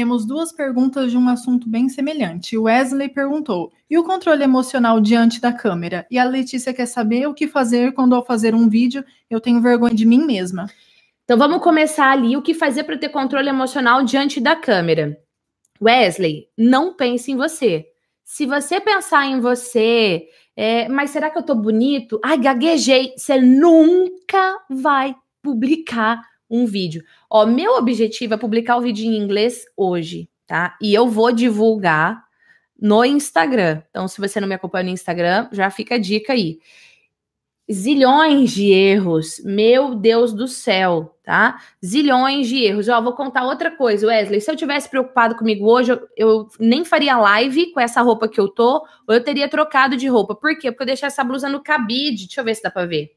Temos duas perguntas de um assunto bem semelhante. O Wesley perguntou: e o controle emocional diante da câmera? E a Letícia quer saber o que fazer quando, ao fazer um vídeo, eu tenho vergonha de mim mesma. Então vamos começar ali o que fazer para ter controle emocional diante da câmera. Wesley, não pense em você. Se você pensar em você, é, mas será que eu tô bonito? Ai, gaguejei. Você nunca vai publicar um vídeo. Ó, meu objetivo é publicar o vídeo em inglês hoje, tá? E eu vou divulgar no Instagram. Então, se você não me acompanha no Instagram, já fica a dica aí. Zilhões de erros, meu Deus do céu, tá? Zilhões de erros. Ó, vou contar outra coisa, Wesley. Se eu tivesse preocupado comigo hoje, eu, eu nem faria live com essa roupa que eu tô, ou eu teria trocado de roupa. Por quê? Porque eu deixei essa blusa no cabide. Deixa eu ver se dá pra ver.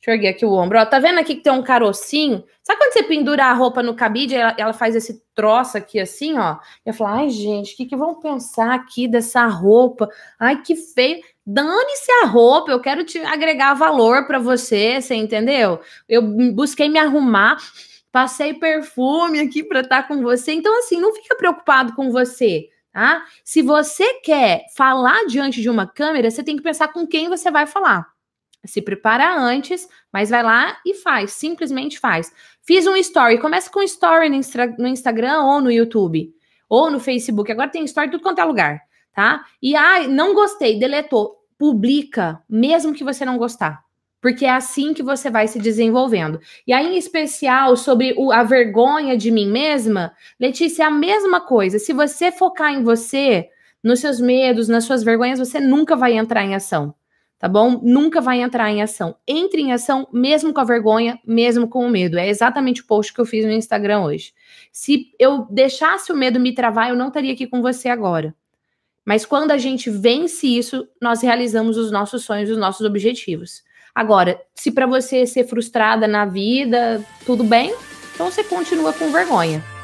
Deixa eu erguer aqui o ombro. Ó, tá vendo aqui que tem um carocinho? Sabe quando você pendura a roupa no cabide, ela, ela faz esse troço aqui assim, ó? Eu falo, ai, gente, o que, que vão pensar aqui dessa roupa? Ai, que feio. Dane-se a roupa, eu quero te agregar valor para você, você entendeu? Eu busquei me arrumar, passei perfume aqui para estar tá com você. Então, assim, não fica preocupado com você. Tá? Se você quer falar diante de uma câmera, você tem que pensar com quem você vai falar se prepara antes, mas vai lá e faz, simplesmente faz. Fiz um story, começa com story no, Instra, no Instagram ou no YouTube, ou no Facebook. Agora tem story tudo quanto é lugar, tá? E ai, ah, não gostei, deletou. Publica, mesmo que você não gostar. Porque é assim que você vai se desenvolvendo. E aí, em especial, sobre o, a vergonha de mim mesma, Letícia, é a mesma coisa. Se você focar em você, nos seus medos, nas suas vergonhas, você nunca vai entrar em ação tá bom? Nunca vai entrar em ação. Entre em ação mesmo com a vergonha, mesmo com o medo. É exatamente o post que eu fiz no Instagram hoje. Se eu deixasse o medo me travar, eu não estaria aqui com você agora. Mas quando a gente vence isso, nós realizamos os nossos sonhos, os nossos objetivos. Agora, se para você ser frustrada na vida, tudo bem, então você continua com vergonha.